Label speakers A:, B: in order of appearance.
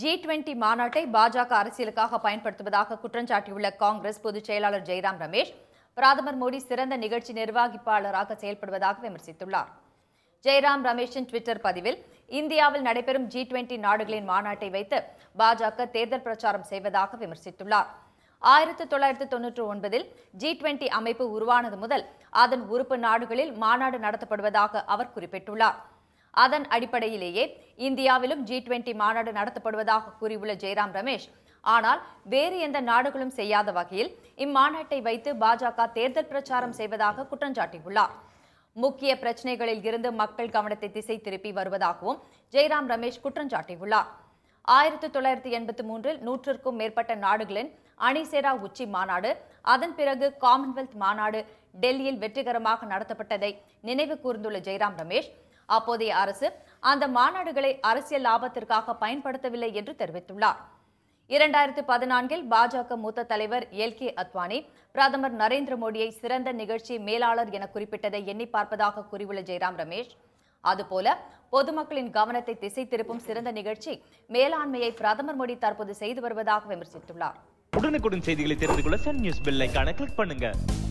A: G twenty மாநாட்டை பாஜக அரசியலுக்காக பயன்படுத்துவதாக குற்றம் சாட்டியுள்ள காங்கிரஸ் பொதுச் செயலாளர் ஜெய்ராம் ரமேஷ் பிரதமர் மோடி சிறந்த நிகழ்ச்சி நிர்வாகிப்பாளராக செயல்படுவதாக விமர்சித்துள்ளார் ஜெய்ராம் ரமேஷின் ட்விட்டர் பதிவில் இந்தியாவில் நடைபெறும் ஜி டுவெண்டி நாடுகளின் மாநாட்டை வைத்து பாஜக தேர்தல் பிரச்சாரம் செய்வதாக விமர்சித்துள்ளார் ஆயிரத்தி தொள்ளாயிரத்தி தொன்னூற்றி ஒன்பதில் ஜி டுவெண்டி அமைப்பு உருவானது முதல் அதன் உறுப்பு நாடுகளில் மாநாடு நடத்தப்படுவதாக அவர் குறிப்பிட்டுள்ளார் அதன் அடிப்படையிலேயே இந்தியாவிலும் ஜி டுவெண்டி மாநாடு நடத்தப்படுவதாக கூறியுள்ள ஜெயராம் ரமேஷ் ஆனால் வேறு எந்த நாடுகளும் செய்யாத வகையில் இம்மாநாட்டை வைத்து பாஜக தேர்தல் பிரச்சாரம் செய்வதாக குற்றஞ்சாட்டியுள்ளார் முக்கிய பிரச்சனைகளில் இருந்து மக்கள் கவனத்தை திசை திருப்பி வருவதாகவும் ஜெயராம் ரமேஷ் குற்றஞ்சாட்டியுள்ளார் ஆயிரத்தி தொள்ளாயிரத்தி எண்பத்தி மூன்றில் நூற்றுக்கும் மேற்பட்ட நாடுகளின் அணிசேரா உச்சி மாநாடு அதன் பிறகு காமன்வெல்த் மாநாடு டெல்லியில் வெற்றிகரமாக நடத்தப்பட்டதை நினைவு கூர்ந்துள்ள ஜெயராம் ரமேஷ் அப்போதைய அரசு அந்த மாநாடுகளை அரசியல் லாபத்திற்காக பயன்படுத்தவில்லை என்று தெரிவித்துள்ளார் இரண்டாயிரத்து பதினான்கில் பாஜக மூத்த தலைவர் எல் கே அத்வானி பிரதமர் நரேந்திர மோடியை சிறந்த நிகழ்ச்சி மேலாளர் என குறிப்பிட்டதை எண்ணி பார்ப்பதாக கூறியுள்ள ஜெயராம் ரமேஷ் அதுபோல பொதுமக்களின் கவனத்தை திசை திருப்பும் சிறந்த நிகழ்ச்சி மேலாண்மையை பிரதமர் மோடி தற்போது செய்து வருவதாக விமர்சித்துள்ளார்
B: உடனுக்குடன் செய்திகளை தெரிந்து கொள்ள சன் நியூஸ் கிளிக் பண்ணுங்க